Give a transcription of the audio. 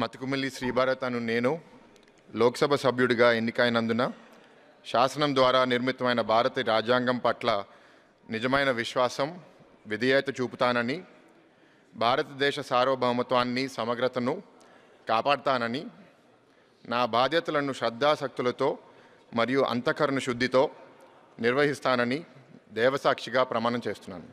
మతుకుమిల్లి శ్రీభారత్ అను నేను లోక్సభ సభ్యుడిగా ఎన్నికైనందున శాసనం ద్వారా నిర్మితమైన భారత రాజ్యాంగం పట్ల నిజమైన విశ్వాసం విధేయత చూపుతానని భారతదేశ సార్వభౌమత్వాన్ని సమగ్రతను కాపాడుతానని నా బాధ్యతలను శ్రద్ధాశక్తులతో మరియు అంతఃకరణ శుద్ధితో నిర్వహిస్తానని దేవసాక్షిగా ప్రమాణం చేస్తున్నాను